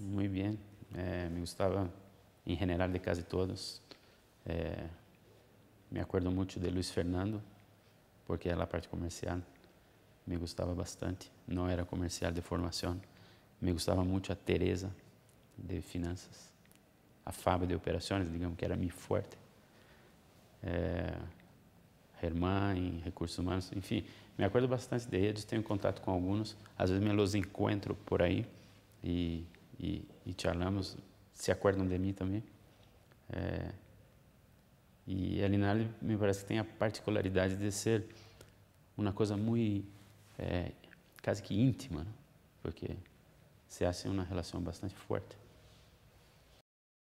Muy bien, eh, me gustaba en general de casi todos. Eh, me acuerdo mucho de Luis Fernando, porque era la parte comercial. Me gustaba bastante, no era comercial de formación. Me gustaba mucho a Teresa, de finanzas, a Fábio de operações, digamos que era minha forte. É, eh, em recursos humanos, enfim, me acordo bastante de eles, tenho contato com alguns, às vezes me los encontro por aí e e, e Tia Lamos se acordam de mim também. É, e a Linale me parece que tem a particularidade de ser uma coisa muito, é, quase que íntima, né? porque se hace uma relação bastante forte.